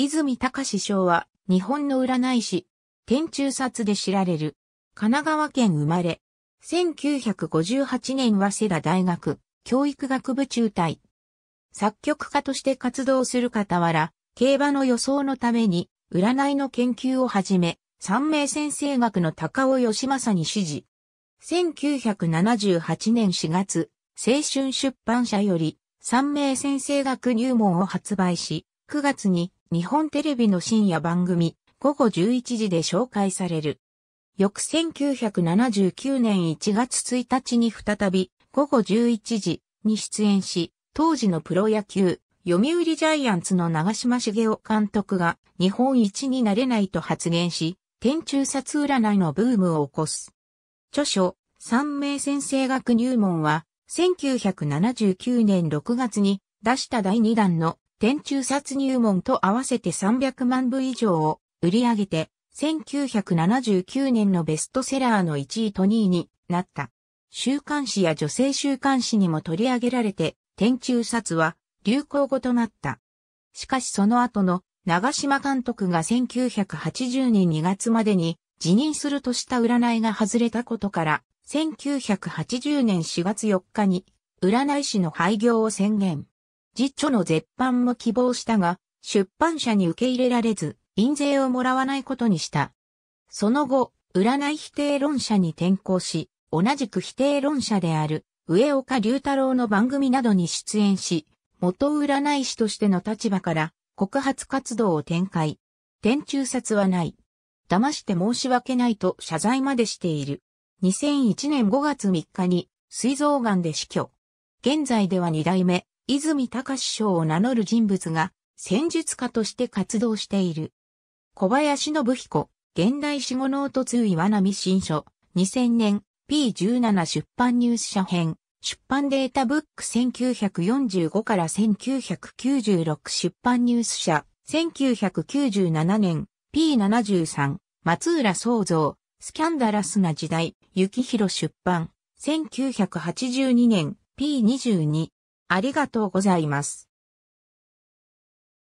泉隆賞は、日本の占い師、天中殺で知られる。神奈川県生まれ。1958年は早稲田大学、教育学部中退。作曲家として活動する傍ら、競馬の予想のために、占いの研究を始め、三名先生学の高尾義正に指示。1978年4月、青春出版社より、三名先生学入門を発売し、9月に日本テレビの深夜番組、午後11時で紹介される。翌1979年1月1日に再び午後11時に出演し、当時のプロ野球、読売ジャイアンツの長嶋茂雄監督が日本一になれないと発言し、天中札占いのブームを起こす。著書、三名先生学入門は、1979年6月に出した第2弾の天中殺入門と合わせて300万部以上を売り上げて、1979年のベストセラーの1位と2位になった。週刊誌や女性週刊誌にも取り上げられて、天中殺は流行語となった。しかしその後の長島監督が1980年2月までに辞任するとした占いが外れたことから、1980年4月4日に占い師の廃業を宣言。実著の絶版も希望したが、出版社に受け入れられず、印税をもらわないことにした。その後、占い否定論者に転校し、同じく否定論者である、上岡隆太郎の番組などに出演し、元占い師としての立場から告発活動を展開。天中殺はない。騙して申し訳ないと謝罪までしている。2001年5月3日に膵臓癌で死去。現在では2代目、泉隆賞を名乗る人物が戦術家として活動している。小林信彦、現代死後ノート2岩波新書、2000年 P17 出版ニュース社編、出版データブック1945から1996出版ニュース社、1997年 P73 松浦創造、スキャンダラスな時代、幸広出版、1982年 P22 ありがとうございます。